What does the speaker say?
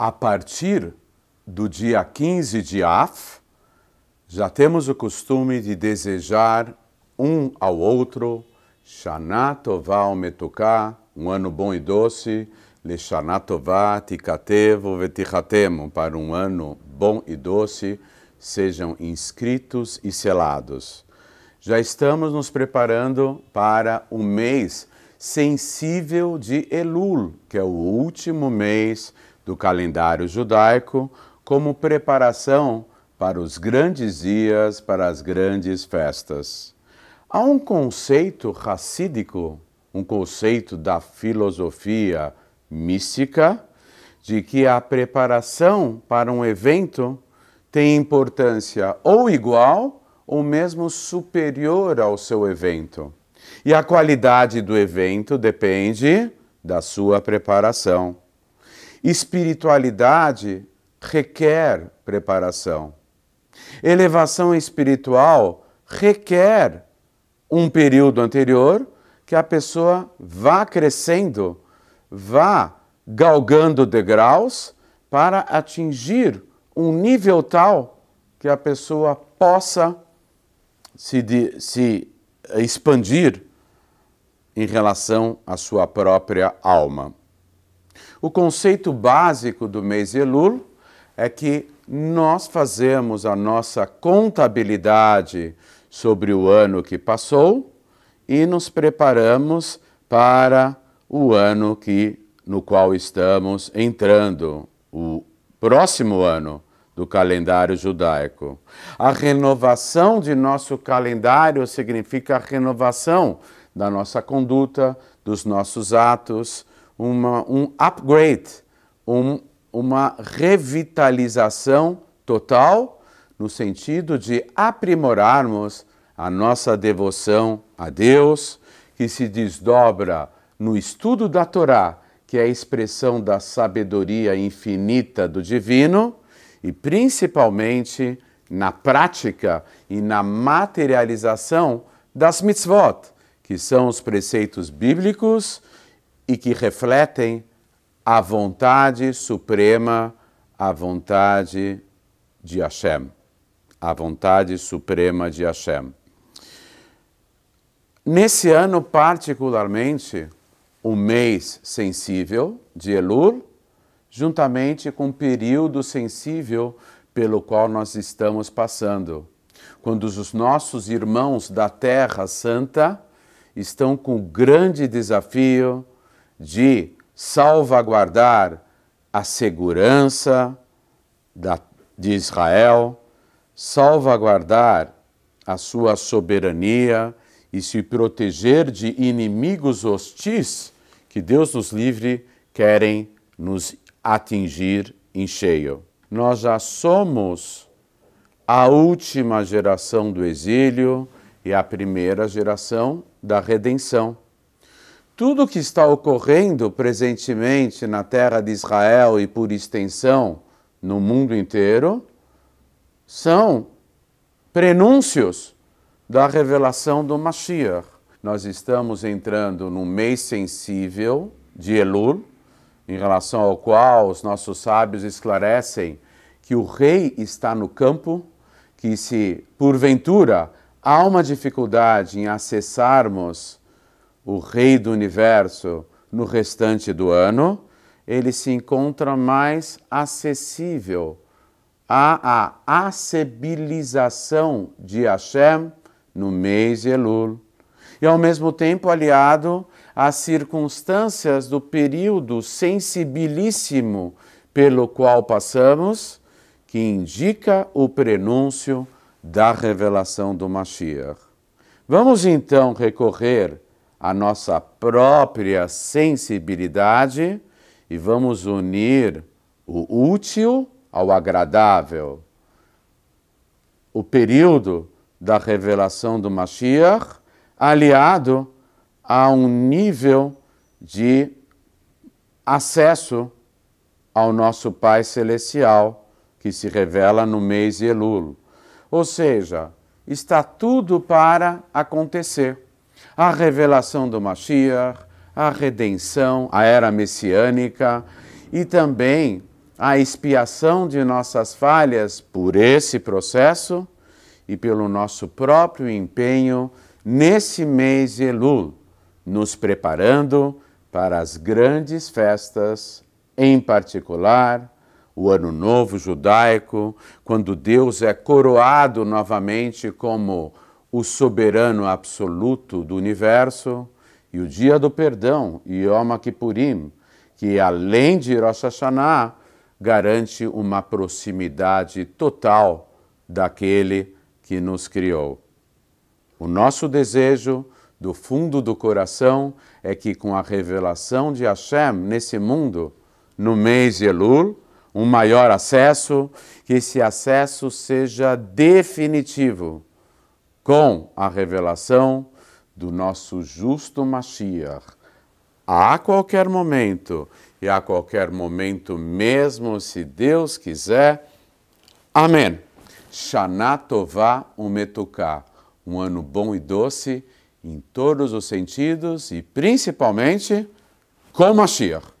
a partir do dia 15 de Af, já temos o costume de desejar um ao outro Shana Tová metuká um ano bom e doce, Le Shana Tová Tikatevo Vetihatemo, para um ano bom e doce, sejam inscritos e selados. Já estamos nos preparando para o mês sensível de Elul, que é o último mês do calendário judaico como preparação para os grandes dias, para as grandes festas. Há um conceito racídico, um conceito da filosofia mística, de que a preparação para um evento tem importância ou igual ou mesmo superior ao seu evento. E a qualidade do evento depende da sua preparação. Espiritualidade requer preparação. Elevação espiritual requer um período anterior que a pessoa vá crescendo, vá galgando degraus para atingir um nível tal que a pessoa possa se, de, se expandir em relação à sua própria alma. O conceito básico do mês Elul é que nós fazemos a nossa contabilidade sobre o ano que passou e nos preparamos para o ano que no qual estamos entrando, o próximo ano do calendário judaico. A renovação de nosso calendário significa a renovação da nossa conduta, dos nossos atos, uma, um upgrade, um, uma revitalização total, no sentido de aprimorarmos a nossa devoção a Deus, que se desdobra no estudo da Torá, que é a expressão da sabedoria infinita do divino, e principalmente na prática e na materialização das mitzvot, que são os preceitos bíblicos e que refletem a vontade suprema, a vontade de Hashem. A vontade suprema de Hashem. Nesse ano, particularmente, o mês sensível de Elul, juntamente com o período sensível pelo qual nós estamos passando, quando os nossos irmãos da Terra Santa estão com o grande desafio de salvaguardar a segurança da, de Israel, salvaguardar a sua soberania e se proteger de inimigos hostis que Deus nos livre querem nos atingir em cheio. Nós já somos a última geração do exílio e a primeira geração da redenção tudo o que está ocorrendo presentemente na terra de Israel e, por extensão, no mundo inteiro, são prenúncios da revelação do Mashiach. Nós estamos entrando num mês sensível de Elul, em relação ao qual os nossos sábios esclarecem que o rei está no campo, que se porventura há uma dificuldade em acessarmos o Rei do Universo, no restante do ano, ele se encontra mais acessível à a acessibilização de Hashem no mês de Elul. E ao mesmo tempo aliado às circunstâncias do período sensibilíssimo pelo qual passamos, que indica o prenúncio da revelação do Mashiach. Vamos então recorrer a nossa própria sensibilidade e vamos unir o útil ao agradável. O período da revelação do Mashiach, aliado a um nível de acesso ao nosso Pai Celestial, que se revela no mês de Elul. Ou seja, está tudo para acontecer a revelação do Mashiach, a redenção, a era messiânica e também a expiação de nossas falhas por esse processo e pelo nosso próprio empenho nesse mês de Elul, nos preparando para as grandes festas, em particular o Ano Novo Judaico, quando Deus é coroado novamente como o soberano absoluto do universo, e o dia do perdão, Yom Kippurim, que além de Rosh Hashanah, garante uma proximidade total daquele que nos criou. O nosso desejo, do fundo do coração, é que com a revelação de Hashem nesse mundo, no mês de Elul, um maior acesso, que esse acesso seja definitivo com a revelação do nosso justo Mashiach, a qualquer momento e a qualquer momento mesmo, se Deus quiser. Amém. Shana Tová Umetuká, um ano bom e doce em todos os sentidos e principalmente com Mashiach.